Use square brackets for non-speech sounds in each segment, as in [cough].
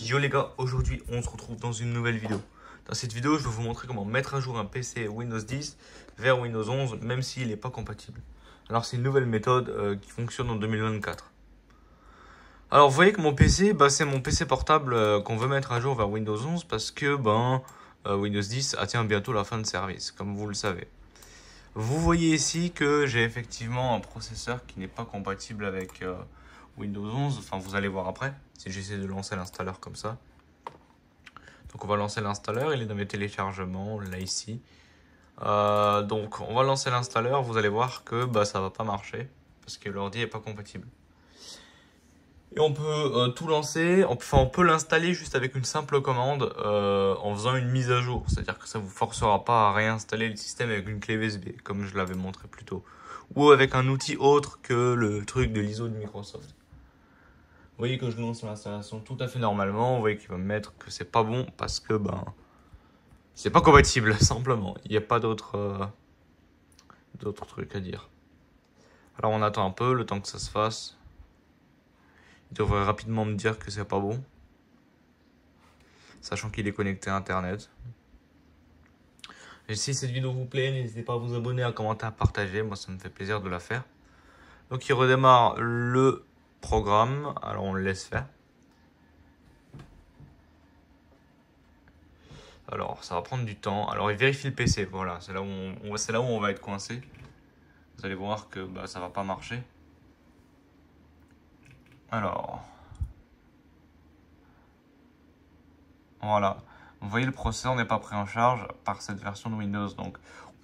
Yo les gars, aujourd'hui on se retrouve dans une nouvelle vidéo. Dans cette vidéo, je vais vous montrer comment mettre à jour un PC Windows 10 vers Windows 11, même s'il n'est pas compatible. Alors c'est une nouvelle méthode euh, qui fonctionne en 2024. Alors vous voyez que mon PC, bah, c'est mon PC portable euh, qu'on veut mettre à jour vers Windows 11 parce que ben, euh, Windows 10 atteint ah, bientôt la fin de service, comme vous le savez. Vous voyez ici que j'ai effectivement un processeur qui n'est pas compatible avec... Windows 11. Enfin, vous allez voir après, si j'essaie de lancer l'installeur comme ça. Donc on va lancer l'installeur, il est dans mes téléchargements, là ici. Euh, donc on va lancer l'installeur, vous allez voir que bah, ça va pas marcher, parce que l'ordi n'est pas compatible. Et on peut euh, tout lancer, enfin on peut l'installer juste avec une simple commande euh, en faisant une mise à jour. C'est-à-dire que ça vous forcera pas à réinstaller le système avec une clé USB, comme je l'avais montré plus tôt ou avec un outil autre que le truc de l'ISO de Microsoft. Vous voyez que je lance l'installation tout à fait normalement, vous voyez qu'il va me mettre que c'est pas bon parce que ben c'est pas compatible [laughs] simplement, il n'y a pas d'autre euh, d'autres trucs à dire. Alors on attend un peu le temps que ça se fasse. Il devrait rapidement me dire que c'est pas bon. Sachant qu'il est connecté à internet. Si cette vidéo vous plaît, n'hésitez pas à vous abonner, à commenter, à partager. Moi, ça me fait plaisir de la faire. Donc, il redémarre le programme. Alors, on le laisse faire. Alors, ça va prendre du temps. Alors, il vérifie le PC. Voilà, c'est là, où on, là où on va être coincé. Vous allez voir que bah, ça va pas marcher. Alors. Voilà. Vous voyez, le processeur n'est pas pris en charge par cette version de Windows. Donc,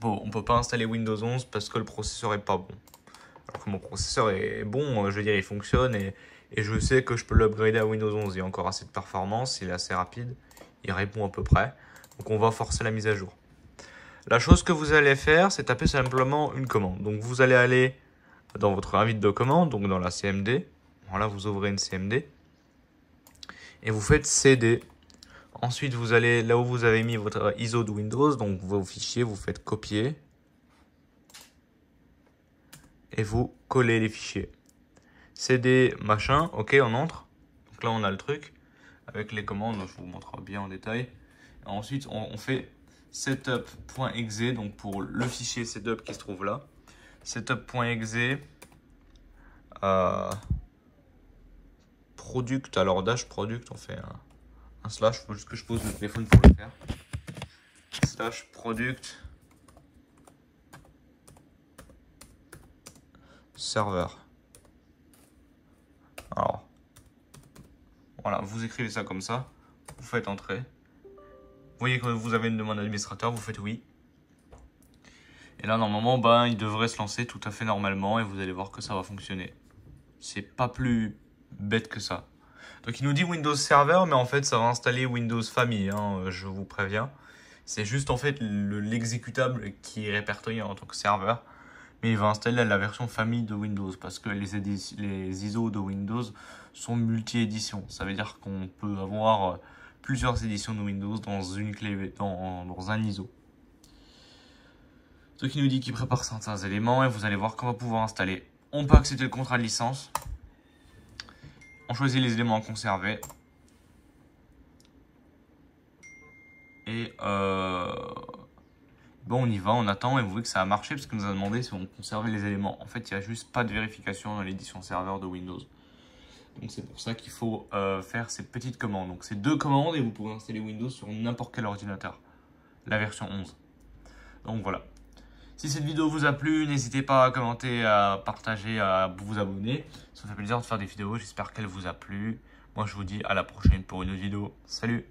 on ne peut pas installer Windows 11 parce que le processeur n'est pas bon. Alors que mon processeur est bon, euh, je veux dire, il fonctionne et, je sais que je peux l'upgrader à Windows 11. Il a encore assez de performance, il est assez rapide, il répond à peu près. Donc, on va forcer la mise à jour. La chose que vous allez faire, c'est taper simplement une commande. Donc, vous allez aller dans votre invite de commande, donc dans la CMD. Voilà, vous ouvrez une CMD. Et vous faites CD Ensuite, vous allez là où vous avez mis votre ISO de Windows, donc vos fichiers, vous faites copier. Et vous collez les fichiers. CD machin, ok, on entre. Donc là, on a le truc avec les commandes, je vous montrerai bien en détail. ensuite, on, fait setup.exe, donc pour le fichier setup qui se trouve là. Setup.exe. Euh, product, alors dash product, on fait un slash, faut juste que je pose le téléphone pour le faire. Slash product serveur. Alors, voilà, vous écrivez ça comme ça, vous faites entrer. Vous voyez que vous avez une demande d'administrateur, vous faites oui. Et là, normalement, ben, il devrait se lancer tout à fait normalement et vous allez voir que ça va fonctionner. C'est pas plus bête que ça. Donc il nous dit Windows Server, mais en fait ça va installer Windows Family, hein, euh, je vous préviens. C'est juste en fait l'exécutable qui est répertorié en tant que serveur, mais il va installer la version famille de Windows parce que les, les ISO de Windows sont multi-éditions. Ça veut dire qu'on peut avoir euh, plusieurs éditions de Windows dans une dans, un ISO. Donc, il nous dit qu'il prépare certains éléments et vous allez voir qu'on va pouvoir installer. On peut accepter le contrat de licence. On choisit les éléments à conserver. Et euh, bon, on y va, on attend et vous voyez que ça a marché parce que nous a demandé si on conservait les éléments. En fait, il n'y a juste pas de vérification dans l'édition serveur de Windows. Donc c'est pour ça qu'il faut euh, faire ces petites commandes. Donc c'est deux commandes et vous pouvez installer Windows sur n'importe quel ordinateur. La version 11. Donc voilà. Si cette vidéo vous a plu, n'hésitez pas à commenter, à partager, à vous abonner. Ça me fait plaisir de faire des vidéos, j'espère qu'elle vous a plu. Moi je vous dis à la prochaine pour une autre vidéo. Salut